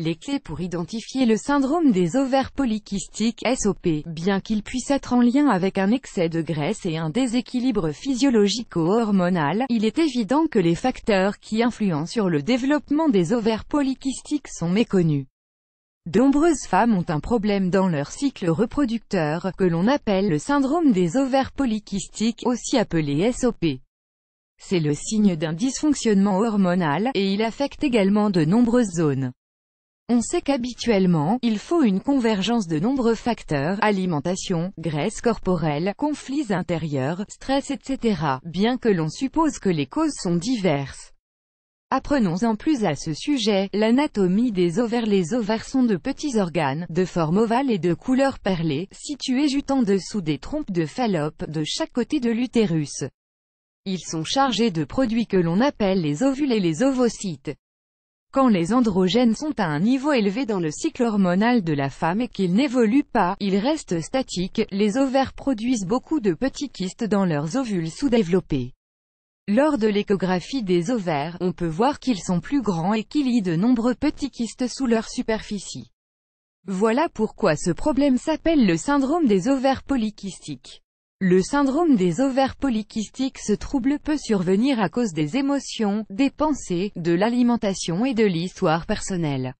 Les clés pour identifier le syndrome des ovaires polykystiques SOP, bien qu'il puisse être en lien avec un excès de graisse et un déséquilibre physiologico-hormonal, il est évident que les facteurs qui influent sur le développement des ovaires polykystiques sont méconnus. De nombreuses femmes ont un problème dans leur cycle reproducteur, que l'on appelle le syndrome des ovaires polykystiques, aussi appelé SOP. C'est le signe d'un dysfonctionnement hormonal, et il affecte également de nombreuses zones. On sait qu'habituellement, il faut une convergence de nombreux facteurs, alimentation, graisse corporelle, conflits intérieurs, stress etc., bien que l'on suppose que les causes sont diverses. Apprenons en plus à ce sujet, l'anatomie des ovaires Les ovaires sont de petits organes, de forme ovale et de couleur perlée, situés juste en dessous des trompes de Fallope, de chaque côté de l'utérus. Ils sont chargés de produits que l'on appelle les ovules et les ovocytes. Quand les androgènes sont à un niveau élevé dans le cycle hormonal de la femme et qu'ils n'évoluent pas, ils restent statiques, les ovaires produisent beaucoup de petits kystes dans leurs ovules sous-développés. Lors de l'échographie des ovaires, on peut voir qu'ils sont plus grands et qu'il y a de nombreux petits kystes sous leur superficie. Voilà pourquoi ce problème s'appelle le syndrome des ovaires polykystiques. Le syndrome des ovaires polykystiques ce trouble peut survenir à cause des émotions, des pensées, de l'alimentation et de l'histoire personnelle.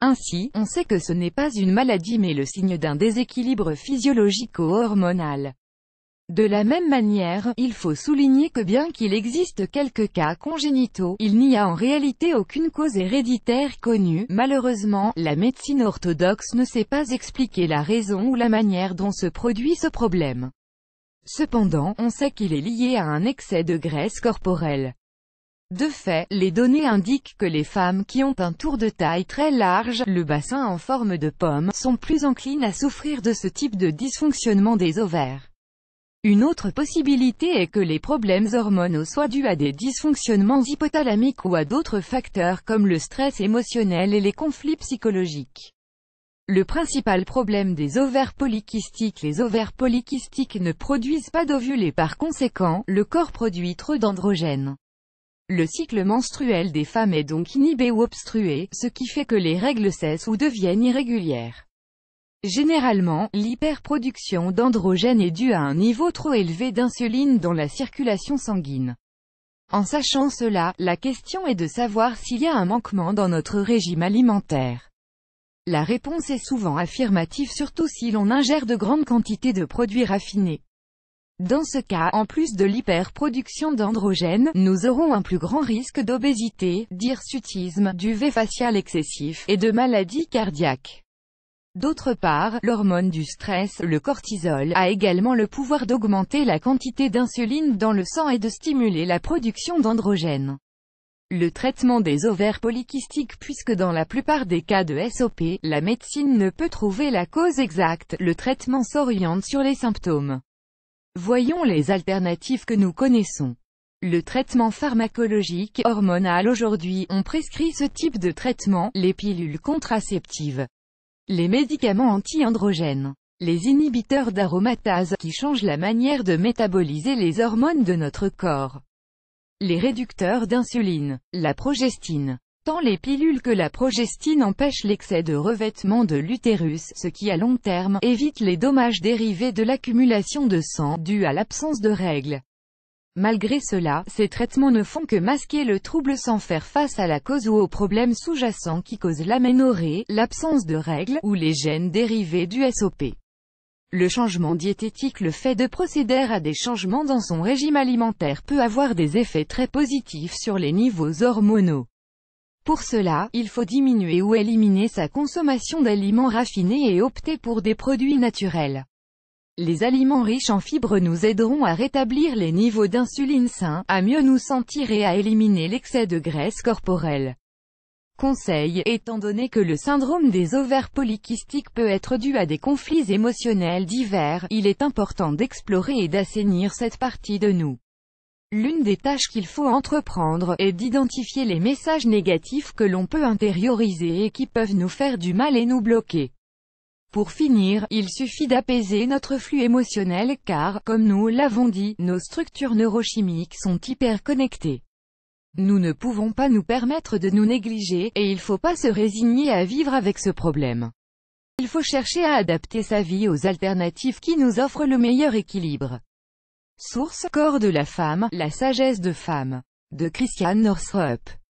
Ainsi, on sait que ce n'est pas une maladie mais le signe d'un déséquilibre physiologico-hormonal. De la même manière, il faut souligner que bien qu'il existe quelques cas congénitaux, il n'y a en réalité aucune cause héréditaire connue. Malheureusement, la médecine orthodoxe ne sait pas expliquer la raison ou la manière dont se produit ce problème. Cependant, on sait qu'il est lié à un excès de graisse corporelle. De fait, les données indiquent que les femmes qui ont un tour de taille très large, le bassin en forme de pomme, sont plus enclines à souffrir de ce type de dysfonctionnement des ovaires. Une autre possibilité est que les problèmes hormonaux soient dus à des dysfonctionnements hypothalamiques ou à d'autres facteurs comme le stress émotionnel et les conflits psychologiques. Le principal problème des ovaires polykystiques Les ovaires polykystiques ne produisent pas d'ovules et par conséquent, le corps produit trop d'androgènes. Le cycle menstruel des femmes est donc inhibé ou obstrué, ce qui fait que les règles cessent ou deviennent irrégulières. Généralement, l'hyperproduction d'androgènes est due à un niveau trop élevé d'insuline dans la circulation sanguine. En sachant cela, la question est de savoir s'il y a un manquement dans notre régime alimentaire. La réponse est souvent affirmative surtout si l'on ingère de grandes quantités de produits raffinés. Dans ce cas, en plus de l'hyperproduction d'androgènes, nous aurons un plus grand risque d'obésité, d'hirsutisme, V facial excessif, et de maladies cardiaques. D'autre part, l'hormone du stress, le cortisol, a également le pouvoir d'augmenter la quantité d'insuline dans le sang et de stimuler la production d'androgènes le traitement des ovaires polykystiques puisque dans la plupart des cas de SOP, la médecine ne peut trouver la cause exacte, le traitement s'oriente sur les symptômes. Voyons les alternatives que nous connaissons. Le traitement pharmacologique, hormonal aujourd'hui, on prescrit ce type de traitement, les pilules contraceptives, les médicaments anti-androgènes, les inhibiteurs d'aromatase, qui changent la manière de métaboliser les hormones de notre corps, les réducteurs d'insuline, la progestine. Tant les pilules que la progestine empêchent l'excès de revêtement de l'utérus, ce qui à long terme, évite les dommages dérivés de l'accumulation de sang, dû à l'absence de règles. Malgré cela, ces traitements ne font que masquer le trouble sans faire face à la cause ou aux problèmes sous-jacents qui causent l'aménorrhée, l'absence de règles, ou les gènes dérivés du SOP. Le changement diététique Le fait de procéder à des changements dans son régime alimentaire peut avoir des effets très positifs sur les niveaux hormonaux. Pour cela, il faut diminuer ou éliminer sa consommation d'aliments raffinés et opter pour des produits naturels. Les aliments riches en fibres nous aideront à rétablir les niveaux d'insuline sains, à mieux nous sentir et à éliminer l'excès de graisse corporelle. Conseil, étant donné que le syndrome des ovaires polykystiques peut être dû à des conflits émotionnels divers, il est important d'explorer et d'assainir cette partie de nous. L'une des tâches qu'il faut entreprendre, est d'identifier les messages négatifs que l'on peut intérioriser et qui peuvent nous faire du mal et nous bloquer. Pour finir, il suffit d'apaiser notre flux émotionnel car, comme nous l'avons dit, nos structures neurochimiques sont hyper connectées. Nous ne pouvons pas nous permettre de nous négliger, et il faut pas se résigner à vivre avec ce problème. Il faut chercher à adapter sa vie aux alternatives qui nous offrent le meilleur équilibre. Source, Corps de la femme, la sagesse de femme. De Christian Northrup.